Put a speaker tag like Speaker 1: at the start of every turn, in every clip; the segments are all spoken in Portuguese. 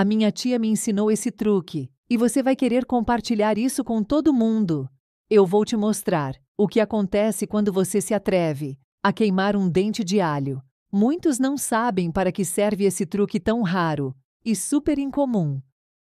Speaker 1: A minha tia me ensinou esse truque e você vai querer compartilhar isso com todo mundo. Eu vou te mostrar o que acontece quando você se atreve a queimar um dente de alho. Muitos não sabem para que serve esse truque tão raro e super incomum.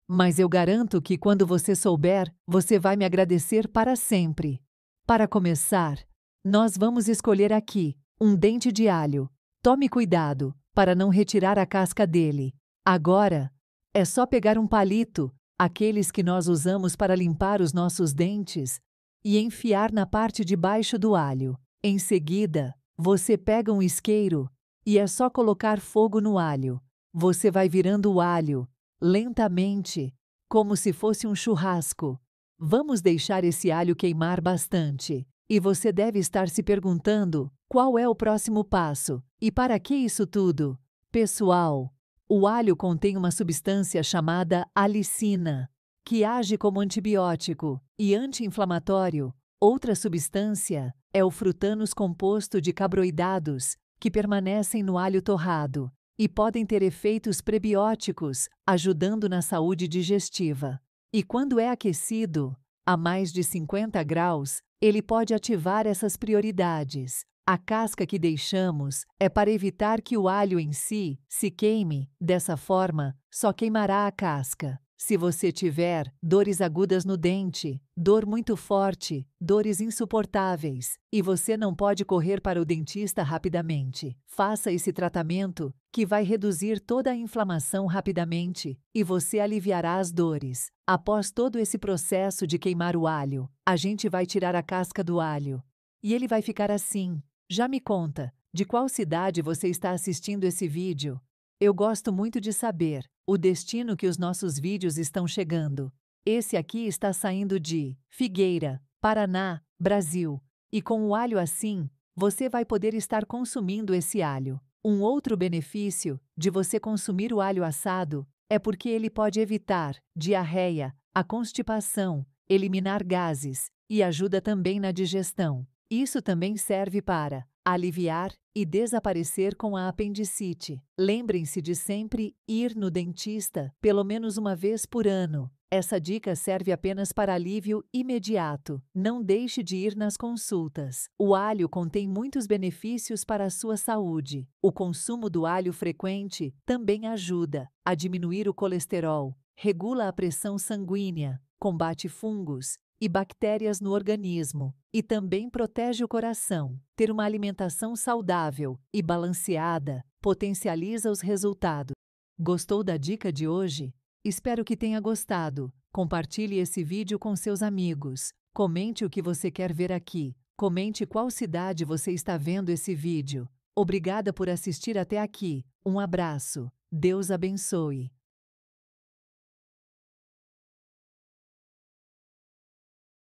Speaker 1: Mas eu garanto que quando você souber, você vai me agradecer para sempre. Para começar, nós vamos escolher aqui um dente de alho. Tome cuidado para não retirar a casca dele. Agora, é só pegar um palito, aqueles que nós usamos para limpar os nossos dentes, e enfiar na parte de baixo do alho. Em seguida, você pega um isqueiro e é só colocar fogo no alho. Você vai virando o alho, lentamente, como se fosse um churrasco. Vamos deixar esse alho queimar bastante. E você deve estar se perguntando qual é o próximo passo e para que isso tudo? Pessoal, o alho contém uma substância chamada alicina, que age como antibiótico e anti-inflamatório. Outra substância é o frutanos composto de cabroidados, que permanecem no alho torrado e podem ter efeitos prebióticos, ajudando na saúde digestiva. E quando é aquecido, a mais de 50 graus, ele pode ativar essas prioridades, a casca que deixamos é para evitar que o alho em si se queime, dessa forma, só queimará a casca. Se você tiver dores agudas no dente, dor muito forte, dores insuportáveis, e você não pode correr para o dentista rapidamente, faça esse tratamento, que vai reduzir toda a inflamação rapidamente e você aliviará as dores. Após todo esse processo de queimar o alho, a gente vai tirar a casca do alho. E ele vai ficar assim, já me conta, de qual cidade você está assistindo esse vídeo? Eu gosto muito de saber o destino que os nossos vídeos estão chegando. Esse aqui está saindo de Figueira, Paraná, Brasil. E com o alho assim, você vai poder estar consumindo esse alho. Um outro benefício de você consumir o alho assado é porque ele pode evitar diarreia, a constipação, eliminar gases e ajuda também na digestão. Isso também serve para aliviar e desaparecer com a apendicite. Lembrem-se de sempre ir no dentista pelo menos uma vez por ano. Essa dica serve apenas para alívio imediato. Não deixe de ir nas consultas. O alho contém muitos benefícios para a sua saúde. O consumo do alho frequente também ajuda a diminuir o colesterol, regula a pressão sanguínea, combate fungos e bactérias no organismo, e também protege o coração. Ter uma alimentação saudável e balanceada potencializa os resultados. Gostou da dica de hoje? Espero que tenha gostado. Compartilhe esse vídeo com seus amigos. Comente o que você quer ver aqui. Comente qual cidade você está vendo esse vídeo. Obrigada por assistir até aqui. Um abraço. Deus abençoe.